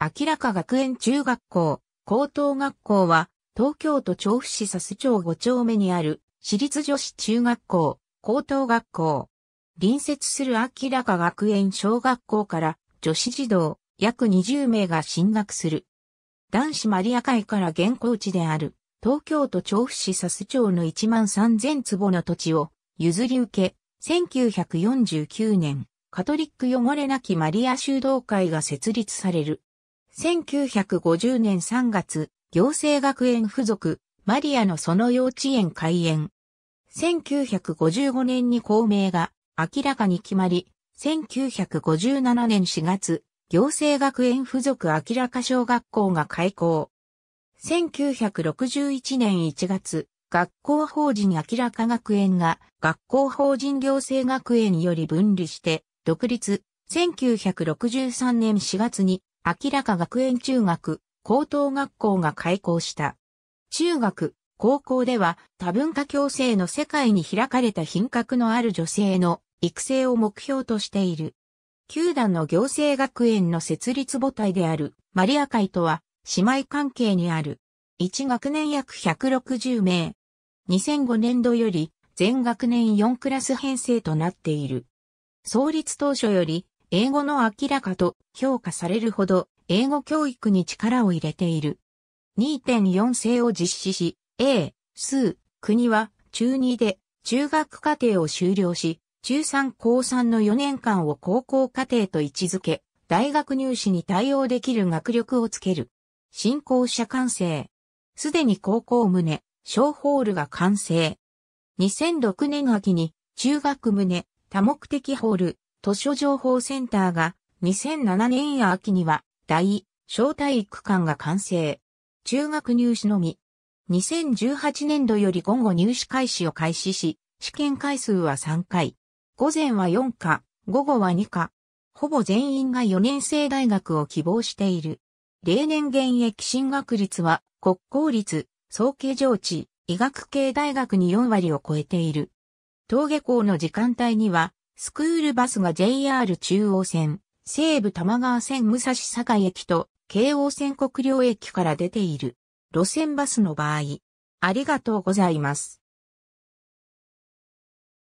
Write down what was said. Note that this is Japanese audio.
明らか学園中学校、高等学校は、東京都調布市佐須町5丁目にある、私立女子中学校、高等学校。隣接する明らか学園小学校から、女子児童、約20名が進学する。男子マリア会から現行地である、東京都調布市佐須町の1万3000坪の土地を、譲り受け、1949年、カトリック汚れなきマリア修道会が設立される。1950年3月、行政学園附属、マリアのその幼稚園開園。1955年に校名が明らかに決まり、1957年4月、行政学園附属明らか小学校が開校。1961年1月、学校法人明らか学園が学校法人行政学園より分離して独立。1963年4月に明らか学園中学、高等学校が開校した。中学、高校では多文化共生の世界に開かれた品格のある女性の育成を目標としている。球団の行政学園の設立母体であるマリア会とは姉妹関係にある。1学年約160名。2005年度より全学年4クラス編成となっている。創立当初より英語の明らかと評価されるほど、英語教育に力を入れている。2.4制を実施し、A、数、国は中2で中学課程を修了し、中3高3の4年間を高校課程と位置づけ、大学入試に対応できる学力をつける。新校舎完成。すでに高校棟、小ホールが完成。2006年秋に中学棟、多目的ホール、図書情報センターが2007年秋には大小体育館が完成。中学入試のみ。2018年度より午後入試開始を開始し、試験回数は3回。午前は4課、午後は2課。ほぼ全員が4年生大学を希望している。例年現役進学率は国公立、総計上地、医学系大学に4割を超えている。登下校の時間帯にはスクールバスが JR 中央線、西武玉川線武蔵境駅と京王線国領駅から出ている。路線バスの場合、ありがとうございます。